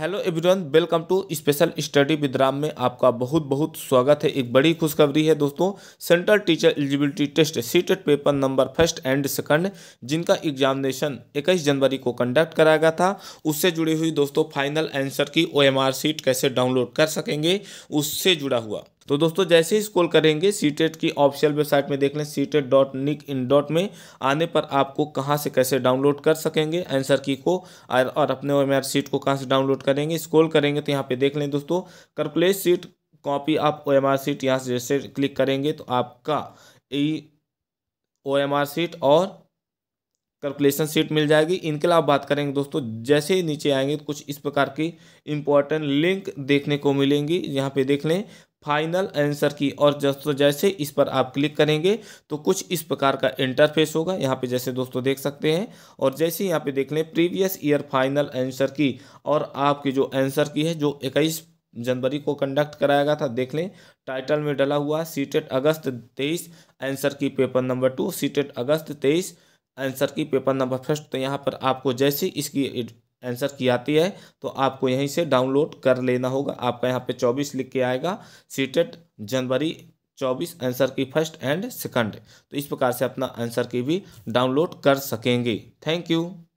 hello everyone welcome to special study with Ram में आपका बहुत बहुत स्वागत है एक बड़ी खुशखबरी है दोस्तों central teacher eligibility test CTET paper number first and second जिनका एग्जामिनेशन 21 जनवरी को कंडक्ट कराया गया था उससे जुड़ी हुई दोस्तों final answer key OMR sheet कैसे डाउनलोड कर सकेंगे उससे जुड़ा हुआ तो दोस्तों जैसे ही स्कोल करेंगे सीटेट की ऑफिशियल वेबसाइट में देख लें CTET dot nic in dot में आने पर आपको कहाँ से कैसे डाउनलोड कर सकेंगे आंसर की को और अपने ओ सीट को कहाँ से डाउनलोड करेंगे स्कोल करेंगे तो यहाँ पे देख लें दोस्तों करकुलेट सीट कॉपी आप ओ एम आर सीट यहाँ से जैसे क्लिक करेंगे तो आपका E O M R sheet और कैलकुलेशन सीट मिल जाएगी इनके लिए आप बात करेंगे दोस्तों जैसे ही नीचे आएंगे तो कुछ इस प्रकार की इंपॉर्टेंट लिंक देखने को मिलेंगी यहाँ पे देख लें फाइनल आंसर की और दोस्तों जैसे इस पर आप क्लिक करेंगे तो कुछ इस प्रकार का इंटरफेस होगा यहाँ पे जैसे दोस्तों देख सकते हैं और जैसे यहाँ पे देख लें प्रीवियस ईयर फाइनल आंसर की और आपकी जो आंसर की है जो इक्कीस जनवरी को कंडक्ट कराया गया था देख लें टाइटल में डला हुआ सीटेट अगस्त तेईस answer key paper number two CTET अगस्त तेईस answer key paper number first तो यहाँ पर आपको जैसे इसकी आंसर की आती है तो आपको यहीं से डाउनलोड कर लेना होगा आपका यहाँ पे चौबीस लिख के आएगा सीटेट जनवरी चौबीस आंसर की फर्स्ट एंड सेकंड तो इस प्रकार से अपना आंसर की भी डाउनलोड कर सकेंगे थैंक यू